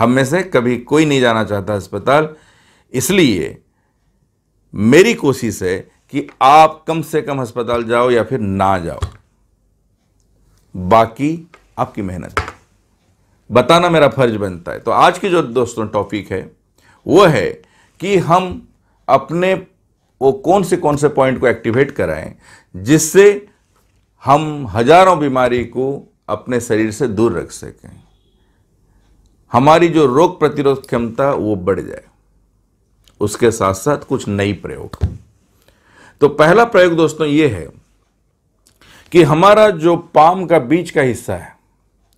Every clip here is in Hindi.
हम में से कभी कोई नहीं जाना चाहता अस्पताल इसलिए मेरी कोशिश है कि आप कम से कम अस्पताल जाओ या फिर ना जाओ बाकी आपकी मेहनत बताना मेरा फर्ज बनता है तो आज की जो दोस्तों टॉपिक है वो है कि हम अपने वो कौन से कौन से पॉइंट को एक्टिवेट कराएं जिससे हम हजारों बीमारी को अपने शरीर से दूर रख सकें हमारी जो रोग प्रतिरोध क्षमता वो बढ़ जाए उसके साथ साथ कुछ नई प्रयोग तो पहला प्रयोग दोस्तों ये है कि हमारा जो पाम का बीज का हिस्सा है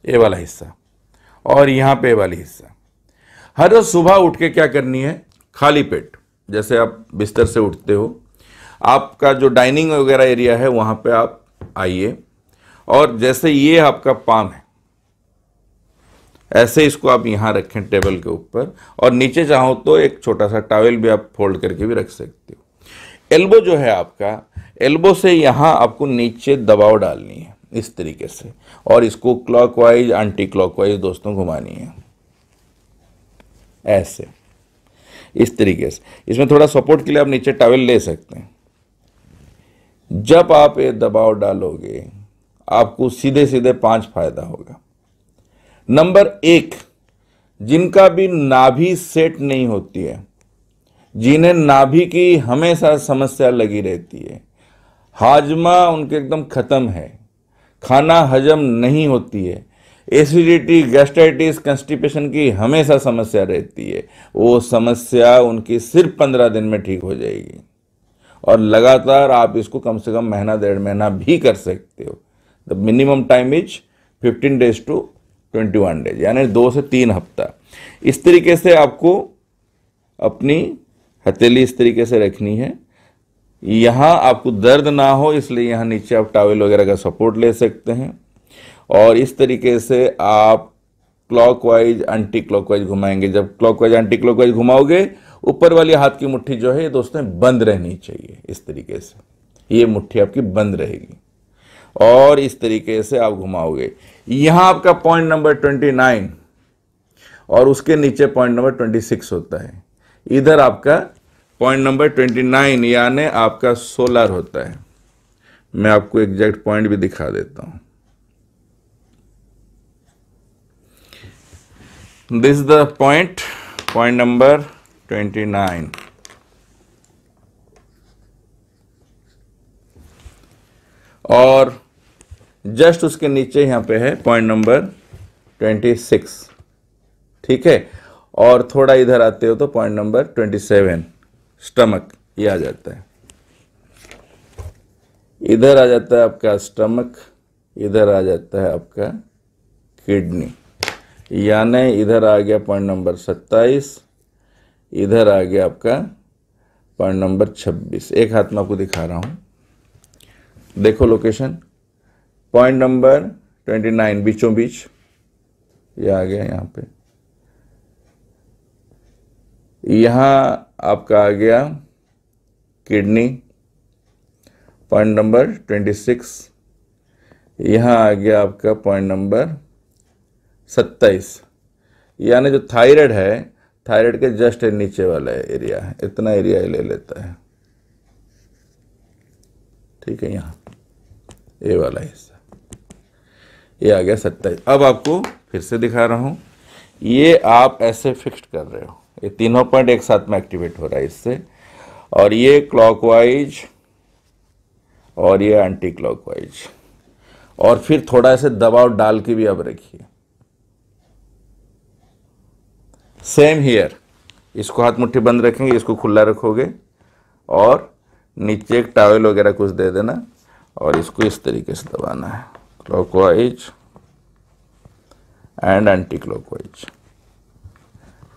ये वाला हिस्सा और यहाँ पे वाली हिस्सा हर रोज सुबह उठ के क्या करनी है खाली पेट जैसे आप बिस्तर से उठते हो आपका जो डाइनिंग वगैरह एरिया है वहाँ पे आप आइए और जैसे ये आपका पाम है ऐसे इसको आप यहाँ रखें टेबल के ऊपर और नीचे चाहो तो एक छोटा सा टावेल भी आप फोल्ड करके भी रख सकते हो एल्बो जो है आपका एल्बो से यहाँ आपको नीचे दबाव डालनी है इस तरीके से और इसको क्लॉकवाइज एंटी क्लॉकवाइज दोस्तों घुमानी है ऐसे इस तरीके से इसमें थोड़ा सपोर्ट के लिए आप नीचे टावेल ले सकते हैं जब आप ये दबाव डालोगे आपको सीधे सीधे पांच फायदा होगा नंबर एक जिनका भी नाभि सेट नहीं होती है जिन्हें नाभि की हमेशा समस्या लगी रहती है हाजमा उनके एकदम ख़त्म है खाना हजम नहीं होती है एसिडिटी गैस्ट्राइटिस कंस्टिपेशन की हमेशा समस्या रहती है वो समस्या उनकी सिर्फ पंद्रह दिन में ठीक हो जाएगी और लगातार आप इसको कम से कम महीना डेढ़ महीना भी कर सकते हो the minimum time is fifteen days to twenty one days यानी दो से तीन हफ्ता इस तरीके से आपको अपनी हथेली इस तरीके से रखनी है यहाँ आपको दर्द ना हो इसलिए यहाँ नीचे आप टावेल वगैरह का सपोर्ट ले सकते हैं और इस तरीके से आप क्लॉकवाइज एंटी क्लॉकवाइज घुमाएंगे जब क्लॉकवाइज एंटी क्लॉकवाइज घुमाओगे ऊपर वाली हाथ की मुट्ठी जो है दोस्तों बंद रहनी चाहिए इस तरीके से ये मुट्ठी आपकी बंद रहेगी और इस तरीके से आप घुमाओगे यहां आपका पॉइंट नंबर ट्वेंटी नाइन और उसके नीचे पॉइंट नंबर ट्वेंटी सिक्स होता है इधर आपका पॉइंट नंबर ट्वेंटी नाइन यानी आपका सोलर होता है मैं आपको एग्जैक्ट पॉइंट भी दिखा देता हूं this the point point number twenty 29 और जस्ट उसके नीचे यहां पे है पॉइंट नंबर ट्वेंटी सिक्स ठीक है और थोड़ा इधर आते हो तो point number twenty seven stomach ये आ जाता है इधर आ जाता है आपका स्टमक इधर आ जाता है आपका किडनी यानी इधर आ गया पॉइंट नंबर सत्ताईस इधर आ गया आपका पॉइंट नंबर छब्बीस एक हाथ में आपको दिखा रहा हूं देखो location point number twenty nine बीचों बीच ये आ गया यहाँ पे यहाँ आपका आ गया kidney point number twenty six यहाँ आ गया आपका पॉइंट नंबर सत्ताईस यानी जो थायराइड है थायराइड के जस्ट नीचे वाला एरिया है इतना एरिया ले लेता है ठीक है यहाँ ये वाला हिस्सा ये आ गया सत्ताईस अब आपको फिर से दिखा रहा हूँ ये आप ऐसे फिक्स्ड कर रहे हो ये तीनों पॉइंट एक साथ में एक्टिवेट हो रहा है इससे और ये क्लॉकवाइज और ये एंटी क्लॉकवाइज और फिर थोड़ा सा दबाव डाल के भी अब रखिए सेम हियर इसको हाथ मुट्ठी बंद रखेंगे इसको खुला रखोगे और नीचे एक टावल वगैरह कुछ दे देना और इसको इस तरीके से दबाना है clockwise and anticlockwise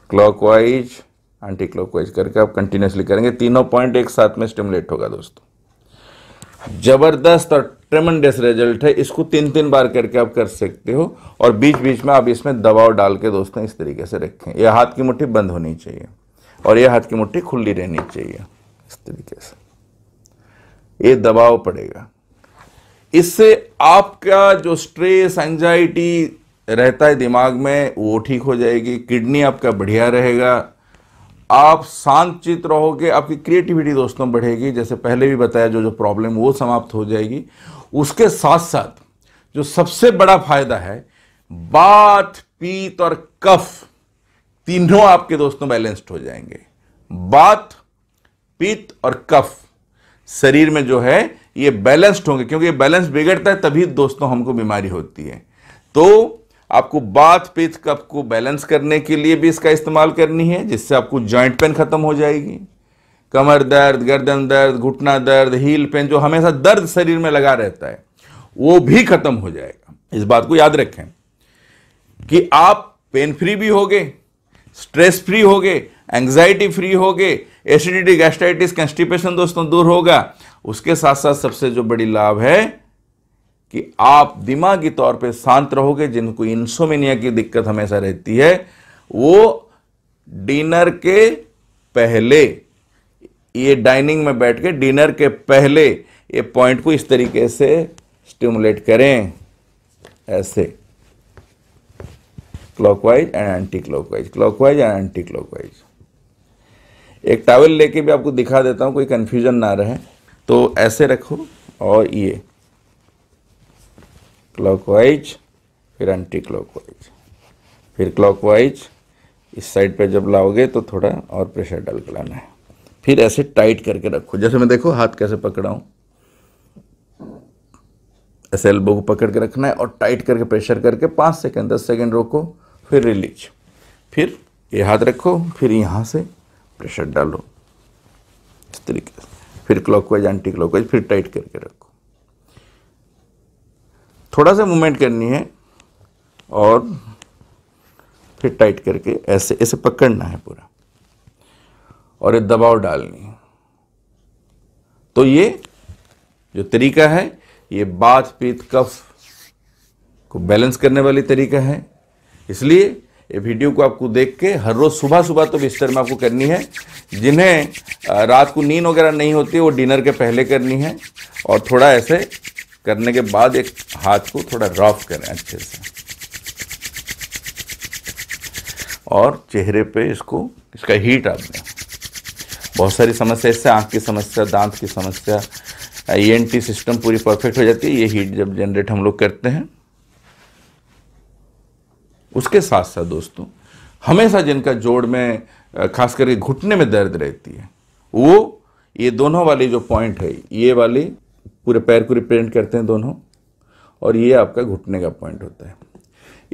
clockwise anticlockwise करके आप कंटिन्यूसली करेंगे तीनों पॉइंट एक साथ में स्टिमुलेट होगा दोस्तों जबरदस्त और ट्रेमेंडस रिजल्ट है इसको तीन तीन बार करके आप कर सकते हो और बीच बीच में आप इसमें दबाव डाल के दोस्तों इस तरीके से रखें यह हाथ की मुट्ठी बंद होनी चाहिए और यह हाथ की मुट्ठी खुली रहनी चाहिए इस तरीके से ये दबाव पड़ेगा इससे आपका जो स्ट्रेस एंजाइटी रहता है दिमाग में वो ठीक हो जाएगी किडनी आपका बढ़िया रहेगा आप शांत रहोगे आपकी क्रिएटिविटी दोस्तों बढ़ेगी जैसे पहले भी बताया जो जो प्रॉब्लम वो समाप्त हो जाएगी उसके साथ साथ जो सबसे बड़ा फायदा है बात पीत और कफ तीनों आपके दोस्तों बैलेंस्ड हो जाएंगे बात पीत और कफ शरीर में जो है ये बैलेंस्ड होंगे क्योंकि बैलेंस बिगड़ता है तभी दोस्तों हमको बीमारी होती है तो आपको बाथ पिथ कप को बैलेंस करने के लिए भी इसका इस्तेमाल करनी है जिससे आपको जॉइंट पेन खत्म हो जाएगी कमर दर्द गर्दन दर्द घुटना दर्द हील पेन जो हमेशा दर्द शरीर में लगा रहता है वो भी खत्म हो जाएगा इस बात को याद रखें कि आप पेन फ्री भी हो गए स्ट्रेस फ्री हो गए एंग्जाइटी फ्री हो गए एसिडिटी गैस्ट्राइटिस कंस्टिपेशन दोस्तों दूर होगा उसके साथ साथ सबसे जो बड़ी लाभ है कि आप दिमागी तौर पे शांत रहोगे जिनको इंसोमिनिया की दिक्कत हमेशा रहती है वो डिनर के पहले ये डाइनिंग में बैठ के डिनर के पहले ये पॉइंट को इस तरीके से स्टिमुलेट करें ऐसे clockwise and anticlockwise clockwise and anticlockwise एक टावल लेके भी आपको दिखा देता हूँ कोई कन्फ्यूजन ना रहे तो ऐसे रखो और ये क्लॉकवाइज फिर एंटी क्लॉकवाइज फिर क्लॉकवाइज इस साइड पे जब लाओगे तो थोड़ा और प्रेशर डाल के लाना है फिर ऐसे टाइट करके रखो जैसे मैं देखो हाथ कैसे पकड़ा हूँ ऐसे एल्बो को पकड़ के रखना है और टाइट करके प्रेशर करके पाँच सेकेंड दस सेकेंड रोको फिर रिलीज फिर ये हाथ रखो फिर यहाँ से प्रेशर डालो इस तरीके से फिर क्लॉकवाइज एंटी क्लॉकवाइज फिर टाइट करके रखो थोड़ा सा मूवमेंट करनी है और फिर टाइट करके ऐसे ऐसे पकड़ना है पूरा और ये दबाव डालनी है तो ये जो तरीका है ये बाथ पीत कफ को बैलेंस करने वाली तरीका है इसलिए ये वीडियो को आपको देख के हर रोज़ सुबह सुबह तो बिस्तर में आपको करनी है जिन्हें रात को नींद वगैरह नहीं होती वो डिनर के पहले करनी है और थोड़ा ऐसे करने के बाद एक हाथ को थोड़ा रफ करें अच्छे से और चेहरे पे इसको इसका हीट आप दें बहुत सारी समस्या इससे आँख की समस्या दांत की समस्या ई सिस्टम पूरी परफेक्ट हो जाती है ये हीट जब जनरेट हम लोग करते हैं उसके साथ साथ दोस्तों हमेशा जिनका जोड़ में खास करके घुटने में दर्द रहती है वो ये दोनों वाले जो पॉइंट है ये वाले पूरे पैर को रिप्रेजेंट करते हैं दोनों और ये आपका घुटने का पॉइंट होता है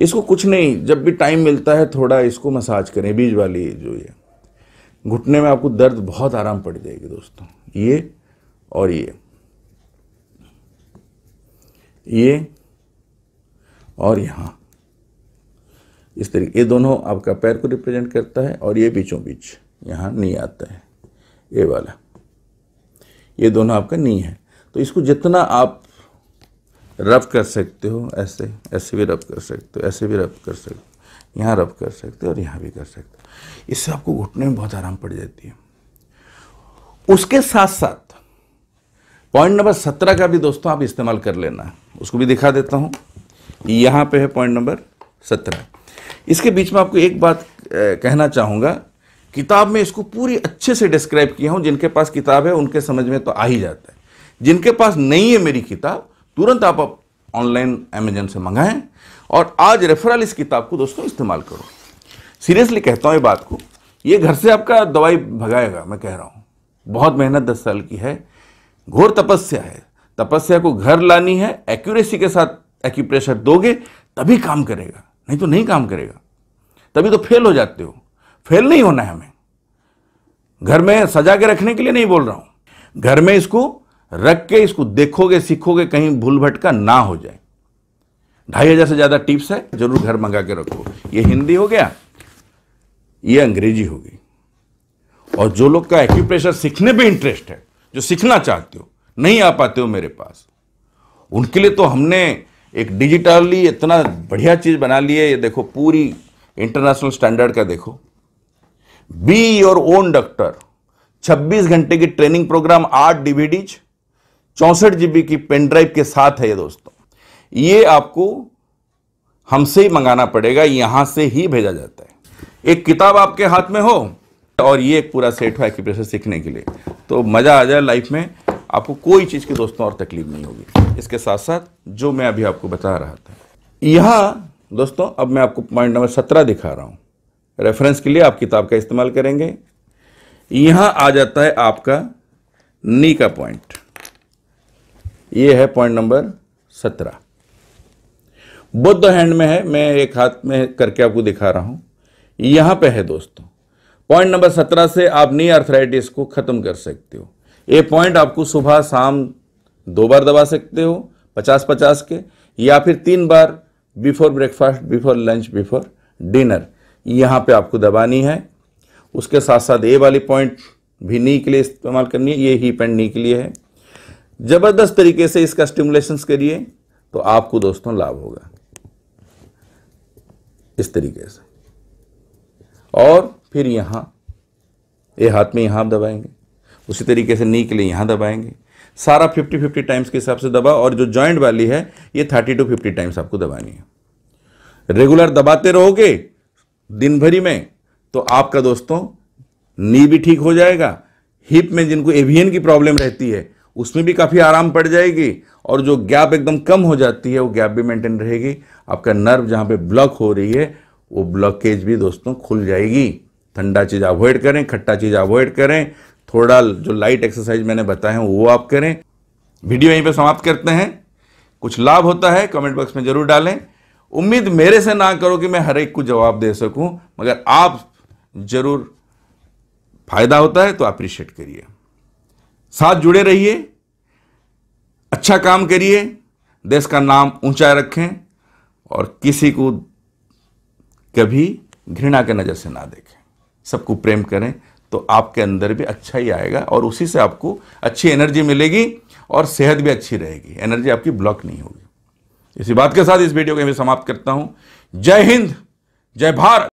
इसको कुछ नहीं जब भी टाइम मिलता है थोड़ा इसको मसाज करें बीज वाली जो ये घुटने में आपको दर्द बहुत आराम पड़ जाएगी दोस्तों ये और ये ये और यहाँ इस तरीके ये दोनों आपका पैर को रिप्रेजेंट करता है और ये बीचों बीच यहाँ नी आता है ये वाला ये दोनों आपका नी है तो इसको जितना आप रब कर सकते हो ऐसे ऐसे भी रब कर सकते हो ऐसे भी रब कर सकते हो यहाँ रब कर सकते हो और यहाँ भी कर सकते हो इससे आपको घुटने में बहुत आराम पड़ जाती है उसके साथ साथ पॉइंट नंबर सत्रह का भी दोस्तों आप इस्तेमाल कर लेना उसको भी दिखा देता हूँ यहाँ पे है पॉइंट नंबर सत्रह इसके बीच में आपको एक बात कहना चाहूँगा किताब में इसको पूरी अच्छे से डिस्क्राइब किया हूँ जिनके पास किताब है उनके समझ में तो आ ही जाता है जिनके पास नहीं है मेरी किताब तुरंत आप ऑनलाइन अमेजन से मंगाएं और आज रेफरल इस किताब को दोस्तों इस्तेमाल करो सीरियसली कहता हूँ ये बात को ये घर से आपका दवाई भगाएगा मैं कह रहा हूँ बहुत मेहनत दस साल की है घोर तपस्या है तपस्या को घर लानी है एक्यूरेसी के साथ एक्यूप्रेशर दोगे तभी काम करेगा नहीं तो नहीं काम करेगा तभी तो फेल हो जाते हो फेल नहीं होना है हमें घर में सजा के रखने के लिए नहीं बोल रहा हूं घर में इसको रख के इसको देखोगे सीखोगे कहीं भूल भटका ना हो जाए ढाई हजार से ज्यादा टिप्स है जरूर घर मंगा के रखो ये हिंदी हो गया ये अंग्रेजी हो गई और जो लोग का एक्यूप्रेशर सीखने पे इंटरेस्ट है जो सीखना चाहते हो नहीं आ पाते हो मेरे पास उनके लिए तो हमने एक डिजिटली इतना बढ़िया चीज़ बना ली है ये देखो पूरी इंटरनेशनल स्टैंडर्ड का देखो बी योर ओन डॉक्टर 26 घंटे की ट्रेनिंग प्रोग्राम आठ डीवीडीज चौंसठ जीबी की पेन ड्राइव के साथ है ये दोस्तों ये आपको हमसे ही मंगाना पड़ेगा यहां से ही भेजा जाता है एक किताब आपके हाथ में हो और ये एक पूरा सेट हो एक्यूप्रेशर सीखने के लिए तो मज़ा आ जाए लाइफ में आपको कोई चीज़ की दोस्तों और तकलीफ नहीं होगी इसके साथ साथ जो मैं अभी आपको बता रहा था यहाँ दोस्तों अब मैं आपको पॉइंट नंबर सत्रह दिखा रहा हूँ रेफरेंस के लिए आप किताब का इस्तेमाल करेंगे यहाँ आ जाता है आपका नी का पॉइंट ये है पॉइंट नंबर सत्रह बुद्ध हैंड में है मैं एक हाथ में करके आपको दिखा रहा हूँ यहाँ पे है दोस्तों पॉइंट नंबर सत्रह से आप नी आर्थराइटिस को ख़त्म कर सकते हो ये पॉइंट आपको सुबह शाम दो बार दबा सकते हो पचास पचास के या फिर तीन बार before breakfast before lunch before dinner यहाँ पे आपको दबानी है उसके साथ साथ ए वाली पॉइंट भी नी के लिए इस्तेमाल करनी है ये ही पेंट नी के लिए है ज़बरदस्त तरीके से इसका स्टिमुलेशन करिए तो आपको दोस्तों लाभ होगा इस तरीके से और फिर यहाँ ये हाथ में यहाँ आप दबाएंगे उसी तरीके से नी के लिए यहाँ दबाएंगे सारा फिफ्टी फिफ्टी टाइम्स के हिसाब से दबा और जो जॉइंट वाली है ये थर्टी टू फिफ्टी टाइम्स आपको दबानी है रेगुलर दबाते रहोगे दिन भरी में तो आपका दोस्तों नी भी ठीक हो जाएगा हिप में जिनको एवियन की प्रॉब्लम रहती है उसमें भी काफ़ी आराम पड़ जाएगी और जो गैप एकदम कम हो जाती है वो गैप भी मेंटेन रहेगी आपका नर्व जहाँ पे ब्लॉक हो रही है वो ब्लॉकेज भी दोस्तों खुल जाएगी ठंडा चीज़ अवॉइड करें खट्टा चीज़ अवॉइड करें थोड़ा जो लाइट एक्सरसाइज मैंने बताए हैं वो आप करें वीडियो यहीं पे समाप्त करते हैं कुछ लाभ होता है कमेंट बॉक्स में जरूर डालें उम्मीद मेरे से ना करो कि मैं हर एक को जवाब दे सकूं मगर आप जरूर फायदा होता है तो अप्रिशिएट करिए साथ जुड़े रहिए अच्छा काम करिए देश का नाम ऊंचा रखें और किसी को कभी घृणा के नज़र से ना देखें सबको प्रेम करें तो आपके अंदर भी अच्छा ही आएगा और उसी से आपको अच्छी एनर्जी मिलेगी और सेहत भी अच्छी रहेगी एनर्जी आपकी ब्लॉक नहीं होगी इसी बात के साथ इस वीडियो को मैं समाप्त करता हूँ जय हिंद जय भारत